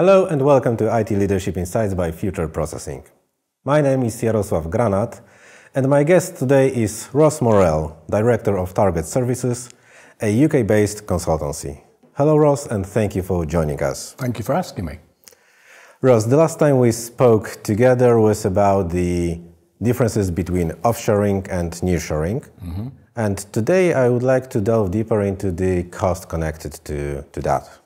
Hello and welcome to IT Leadership Insights by Future Processing. My name is Jarosław Granat and my guest today is Ross Morell, Director of Target Services, a UK-based consultancy. Hello Ross and thank you for joining us. Thank you for asking me. Ross, the last time we spoke together was about the differences between offshoring and nearshoring. Mm -hmm. And today I would like to delve deeper into the cost connected to, to that.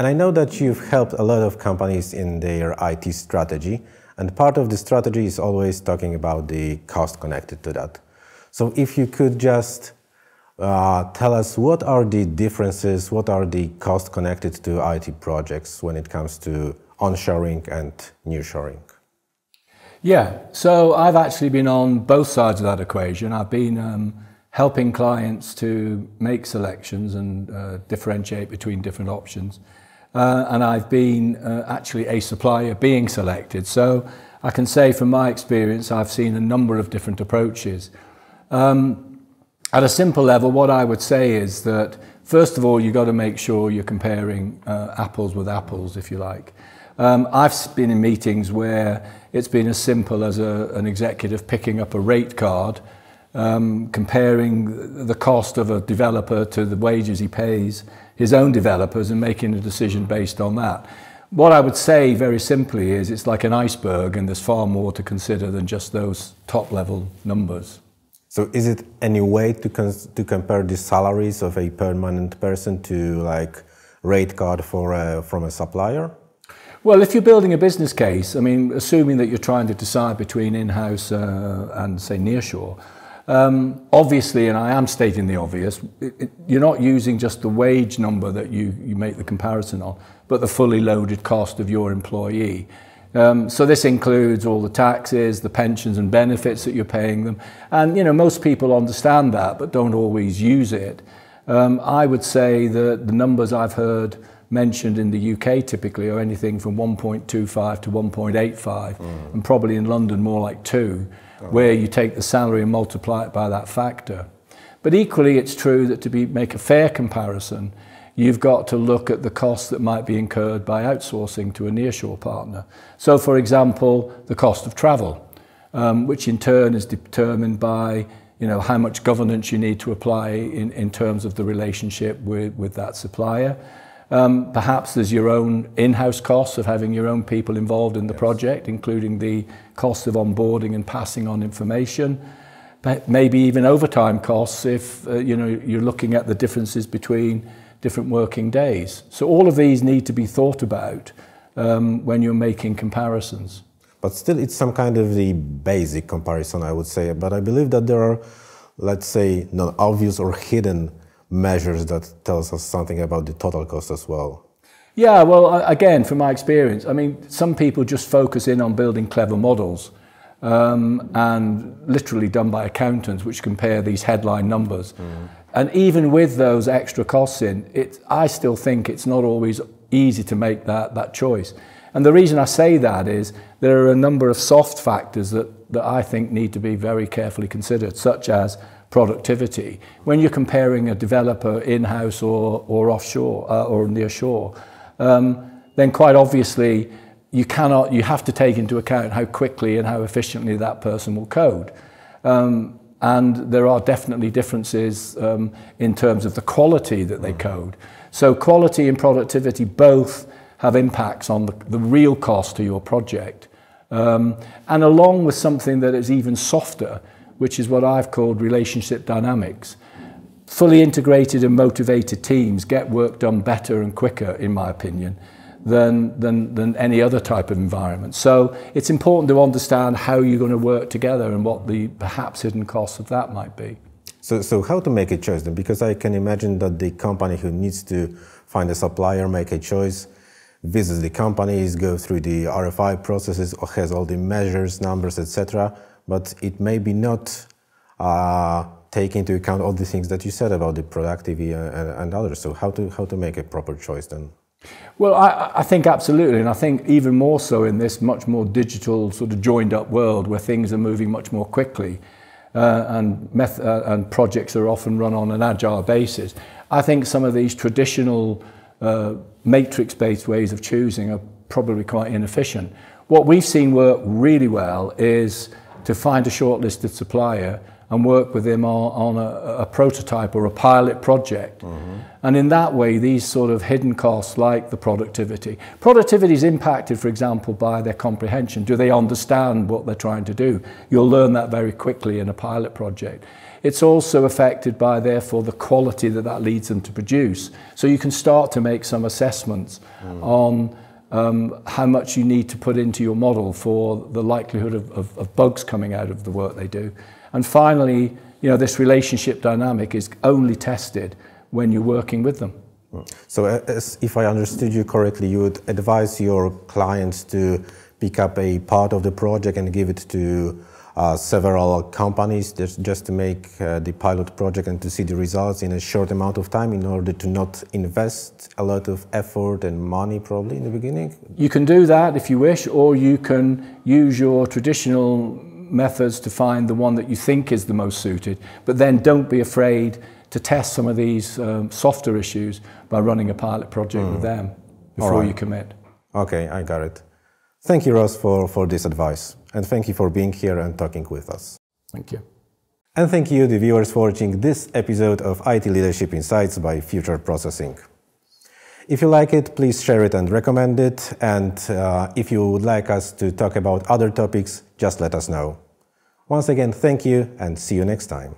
And I know that you've helped a lot of companies in their IT strategy, and part of the strategy is always talking about the cost connected to that. So if you could just uh, tell us what are the differences, what are the costs connected to IT projects when it comes to onshoring and newshoring? Yeah, so I've actually been on both sides of that equation. I've been um, helping clients to make selections and uh, differentiate between different options. uh, and I've been uh, actually a supplier being selected. So I can say from my experience, I've seen a number of different approaches. Um, at a simple level, what I would say is that first of all, you've got to make sure you're comparing uh, apples with apples, if you like. Um, I've been in meetings where it's been as simple as a, an executive picking up a rate card, um, comparing the cost of a developer to the wages he pays, his own developers and making a decision based on that. What I would say very simply is it's like an iceberg and there's far more to consider than just those top level numbers. So is it any way to, to compare the salaries of a permanent person to like rate card for a, from a supplier? Well, if you're building a business case, I mean, assuming that you're trying to decide between in-house uh, and say nearshore, um, obviously, and I am stating the obvious, it, it, you're not using just the wage number that you, you make the comparison on, but the fully loaded cost of your employee. Um, so this includes all the taxes, the pensions and benefits that you're paying them. And, you know, most people understand that, but don't always use it. Um, I would say that the numbers I've heard mentioned in the UK typically are anything from 1.25 to 1.85, mm. and probably in London more like two, oh. where you take the salary and multiply it by that factor. But equally, it's true that to be, make a fair comparison, you've got to look at the costs that might be incurred by outsourcing to a nearshore partner. So, for example, the cost of travel, um, which in turn is determined by you know, how much governance you need to apply in, in terms of the relationship with, with that supplier. Um, perhaps there's your own in-house costs of having your own people involved in the yes. project, including the cost of onboarding and passing on information. But maybe even overtime costs if uh, you know you're looking at the differences between different working days. So all of these need to be thought about um, when you're making comparisons. But still, it's some kind of the basic comparison, I would say. But I believe that there are, let's say, non-obvious or hidden measures that tells us something about the total cost as well. Yeah, well, again, from my experience, I mean, some people just focus in on building clever models um, and literally done by accountants, which compare these headline numbers. Mm. And even with those extra costs in, it, I still think it's not always easy to make that, that choice. And the reason I say that is there are a number of soft factors that, that I think need to be very carefully considered, such as productivity when you're comparing a developer in-house or, or offshore uh, or near shore. Um, then quite obviously you cannot, you have to take into account how quickly and how efficiently that person will code. Um, and there are definitely differences um, in terms of the quality that they code. So quality and productivity both have impacts on the, the real cost to your project. Um, and along with something that is even softer, which is what I've called relationship dynamics. Fully integrated and motivated teams get work done better and quicker, in my opinion, than, than, than any other type of environment. So it's important to understand how you're going to work together and what the perhaps hidden costs of that might be. So, so how to make a choice then? Because I can imagine that the company who needs to find a supplier, make a choice, visits the companies, go through the RFI processes, has all the measures, numbers, etc but it may be not uh, take into account all the things that you said about the productivity uh, and, and others. So how to how to make a proper choice then? Well, I, I, think absolutely, and I think even more so in this much more digital sort of joined up world where things are moving much more quickly, uh, and meth- uh, and projects are often run on an agile basis. I think some of these traditional uh, matrix based ways of choosing are probably quite inefficient. What we've seen work really well is to find a shortlisted supplier and work with them on, on a, a, prototype or a pilot project. Mm-hmm. And in that way, these sort of hidden costs, like the productivity, productivity is impacted, for example, by their comprehension. Do they understand what they're trying to do? You'll learn that very quickly in a pilot project. It's also affected by, therefore, the quality that that leads them to produce. So you can start to make some assessments mm. on um, how much you need to put into your model for the likelihood of, of, of bugs coming out of the work they do. And finally, you know, this relationship dynamic is only tested when you're working with them. Mm. So, uh, if I understood you correctly, you would advise your clients to pick up a part of the project and give it to uh, several companies just, just to make uh, the pilot project and to see the results in a short amount of time in order to not invest a lot of effort and money probably in the beginning? You can do that if you wish, or you can use your traditional methods to find the one that you think is the most suited, but then don't be afraid to test some of these um, softer issues by running a pilot project mm. with hmm. them before right. you commit. Okay, I got it. Thank you, Ross, for, for this advice. And thank you for being here and talking with us. Thank you. And thank you, the viewers, for watching this episode of IT Leadership Insights by Future Processing. If you like it, please share it and recommend it. And uh, if you would like us to talk about other topics, just let us know. Once again, thank you and see you next time.